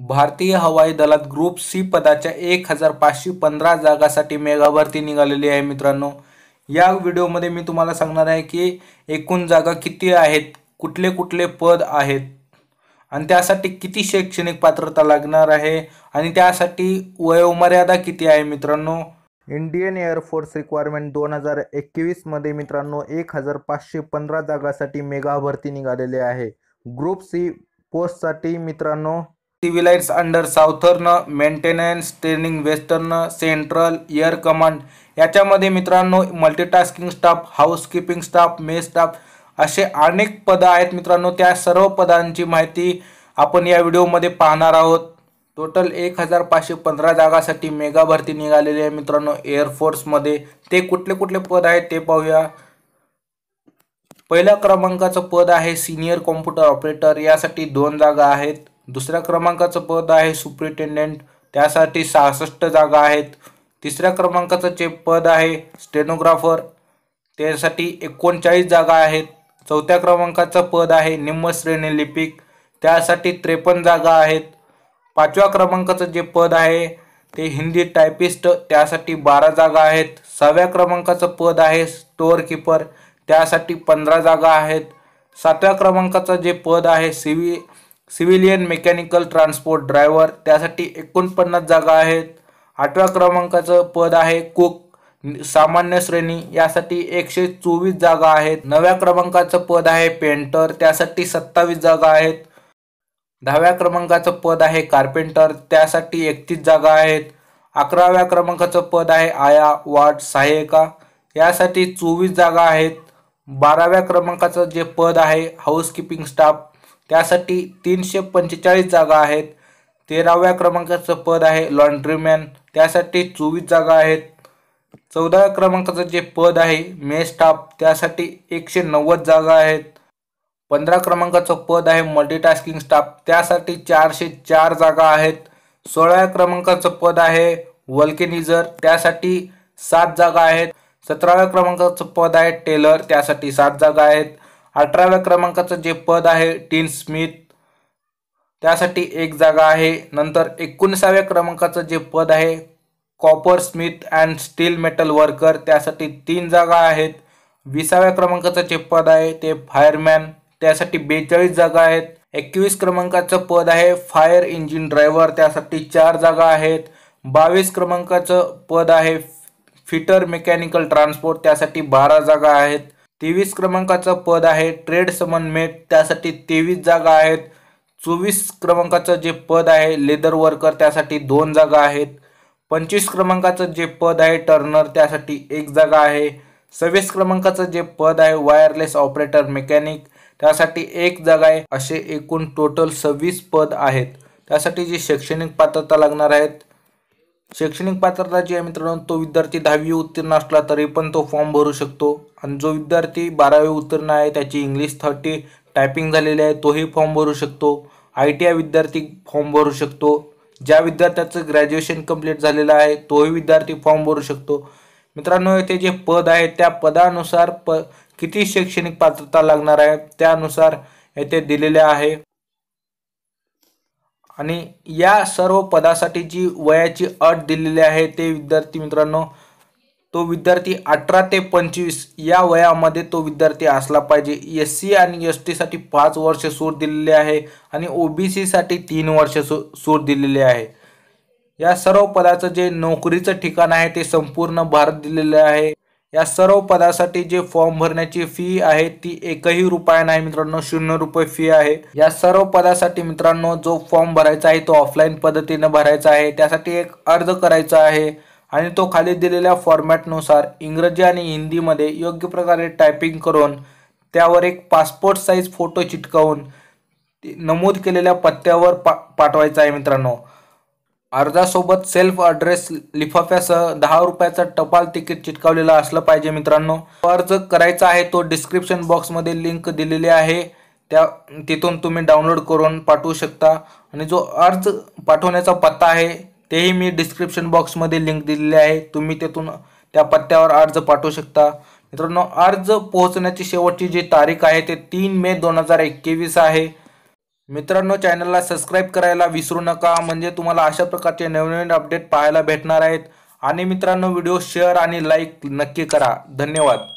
भारतीय हवाई दलात ग्रुप सी पदाच्या एक हजार पाचशे पंधरा जागासाठी मेगा भरती निघालेली आहे मित्रांनो या व्हिडिओमध्ये मी तुम्हाला सांगणार आहे की एकूण जागा किती आहेत कुठले कुठले पद आहेत आणि त्यासाठी किती शैक्षणिक पात्रता लागणार आहे आणि त्यासाठी वयोमर्यादा किती आहे मित्रांनो इंडियन एअरफोर्स रिक्वायरमेंट दोन हजार एकवीसमध्ये मित्रांनो एक हजार पाचशे पंधरा जागासाठी मेगा भरती निघालेली आहे ग्रुप सी पोस्टसाठी मित्रांनो सिव्हिलाइट्स under southern maintenance training western central air command याच्यामध्ये मित्रांनो मल्टीटास्किंग स्टाफ हाऊसकीपिंग स्टाफ मे स्टाफ असे अनेक पदं आहेत मित्रांनो त्या सर्व पदांची माहिती आपण या व्हिडिओमध्ये पाहणार आहोत टोटल एक हजार पाचशे पंधरा जागासाठी मेगा भरती निघालेली आहे मित्रांनो एअरफोर्समध्ये ते कुठले कुठले पद आहेत ते पाहूया पहिल्या क्रमांकाचं पद आहे सिनियर कॉम्प्युटर ऑपरेटर यासाठी दोन जागा आहेत दुसऱ्या क्रमांकाचं पद आहे सुप्रिटेंडेंट त्यासाठी सहासष्ट जागा आहेत तिसऱ्या क्रमांकाचं जे पद आहे स्टेनोग्राफर त्यासाठी एकोणचाळीस जागा आहेत चौथ्या क्रमांकाचं पद आहे निम्मश्रेणी लिपिक त्यासाठी त्रेपन्न जागा आहेत पाचव्या क्रमांकाचं जे पद आहे ते हिंदी टायपिस्ट त्यासाठी बारा जागा आहेत सहाव्या क्रमांकाचं पद आहे स्टोअर त्यासाठी पंधरा जागा आहेत सातव्या क्रमांकाचं जे पद आहे C civilian mechanical transport driver त्यासाठी एकोणपन्नास जागा आहेत आठव्या क्रमांकाचं पद आहे कुक सामान्य श्रेणी यासाठी एकशे चोवीस जागा आहेत नव्या क्रमांकाचं पद आहे पेंटर त्यासाठी सत्तावीस जागा आहेत दहाव्या क्रमांकाचं पद आहे कार्पेंटर त्यासाठी एकतीस जागा आहेत अकराव्या क्रमांकाचं पद आहे आया वार्ड सहाय्यिका यासाठी चोवीस जागा आहेत बाराव्या क्रमांकाचं जे पद आहे हाऊसकीपिंग स्टाफ त्यासाठी तीनशे पंचेचाळीस जागा आहेत तेराव्या क्रमांकाचं पद आहे लॉन्ड्रीमॅन त्यासाठी चोवीस जागा आहेत चौदाव्या क्रमांकाचं जे पद आहे मे स्टाफ त्यासाठी एकशे नव्वद जागा आहेत पंधरा क्रमांकाचं पद आहे मल्टीटास्किंग स्टाफ त्यासाठी चारशे चार जागा आहेत सोळाव्या क्रमांकाचं पद आहे वल्केनिजर त्यासाठी सात जागा आहेत सतराव्या क्रमांकाचं पद आहे टेलर त्यासाठी सात जागा आहेत अठराव्या क्रमांकाचं जे पद आहे टीन स्मिथ त्यासाठी एक जागा आहे नंतर एकोणीसाव्या क्रमांकाचं जे पद आहे copper smith and steel metal worker त्यासाठी तीन जागा आहेत विसाव्या क्रमांकाचं जे पद आहे ते फायरमॅन त्यासाठी बेचाळीस जागा आहेत एकवीस क्रमांकाचं पद आहे फायर इंजिन ड्रायव्हर त्यासाठी चार जागा आहेत बावीस क्रमांकाचं पद आहे फिटर मेकॅनिकल ट्रान्सपोर्ट त्यासाठी बारा जागा आहेत तेवीस क्रमांकाचं पद आहे ट्रेड समन्मेट त्यासाठी तेवीस जागा आहेत चोवीस क्रमांकाचं जे पद आहे लेदर वर्कर त्यासाठी दोन जागा आहेत पंचवीस क्रमांकाचं जे पद आहे टर्नर त्यासाठी एक जागा आहे सव्वीस क्रमांकाचं जे पद आहे वायरलेस ऑपरेटर मेकॅनिक त्यासाठी एक जागा आहे असे एकूण टोटल सव्वीस पद आहेत त्यासाठी जी शैक्षणिक पात्रता लागणार आहेत शैक्षणिक पात्रता जी आहे मित्रांनो तो विद्यार्थी दहावी उत्तीर्ण असला तरी पण तो फॉर्म भरू शकतो आणि जो विद्यार्थी बारावी उत्तीर्ण आहे त्याची इंग्लिश थर्टी टायपिंग झालेली आहे तोही फॉर्म भरू शकतो आय टी आय विद्यार्थी फॉर्म भरू शकतो ज्या विद्यार्थ्याचं ग्रॅज्युएशन कंप्लीट झालेलं आहे तोही विद्यार्थी फॉर्म भरू शकतो मित्रांनो येथे जे पद आहे त्या पदानुसार प किती शैक्षणिक पात्रता लागणार आहे त्यानुसार येथे दिलेले आहे आणि या सर्व पदासाठी जी वयाची अट दिलेली आहे ते विद्यार्थी मित्रांनो तो विद्यार्थी अठरा ते पंचवीस या वयामध्ये तो विद्यार्थी असला पाहिजे एस सी आणि एस टीसाठी पाच वर्ष सूट दिलेली आहे आणि ओ बी सीसाठी तीन वर्ष सू सूट दिलेली आहे या सर्व पदाचं जे नोकरीचं ठिकाण आहे ते संपूर्ण भारत दिलेलं आहे या सर्व पदासाठी जे फॉर्म भरण्याची फी आहे ती एकही रुपया नाही मित्रांनो शून्य रुपये फी आहे या सर्व पदासाठी मित्रांनो जो फॉर्म भरायचा आहे तो ऑफलाईन पद्धतीने भरायचा आहे त्यासाठी एक अर्ज करायचा आहे आणि तो खाली दिलेल्या फॉर्मॅटनुसार इंग्रजी आणि हिंदीमध्ये योग्य प्रकारे टायपिंग करून त्यावर एक पासपोर्ट साईज फोटो चिटकवून नमूद केलेल्या पत्त्यावर पा पाठवायचा आहे मित्रांनो अर्जासोबत सेल्फ अड्रेस लिफाफ्यासह दहा रुपयाचा टपाल तिकीट चिटकावलेला असलं पाहिजे मित्रांनो अर्ज करायचा आहे तो डिस्क्रिप्शन बॉक्समध्ये लिंक दिलेली आहे त्या तिथून तुम्ही डाउनलोड करून पाठवू शकता आणि जो अर्ज पाठवण्याचा पत्ता आहे तेही मी डिस्क्रिप्शन बॉक्समध्ये लिंक दिलेली आहे तुम्ही तिथून त्या पत्त्यावर अर्ज पाठवू शकता मित्रांनो अर्ज पोहोचण्याची शेवटची जी तारीख आहे ते तीन मे दोन हजार एकवीस आहे मित्रांनो चॅनलला सबस्क्राईब करायला विसरू नका म्हणजे तुम्हाला अशा प्रकारचे नवनवीन अपडेट पाहायला भेटणार आहेत आणि मित्रांनो व्हिडिओ शेअर आणि लाईक नक्की करा धन्यवाद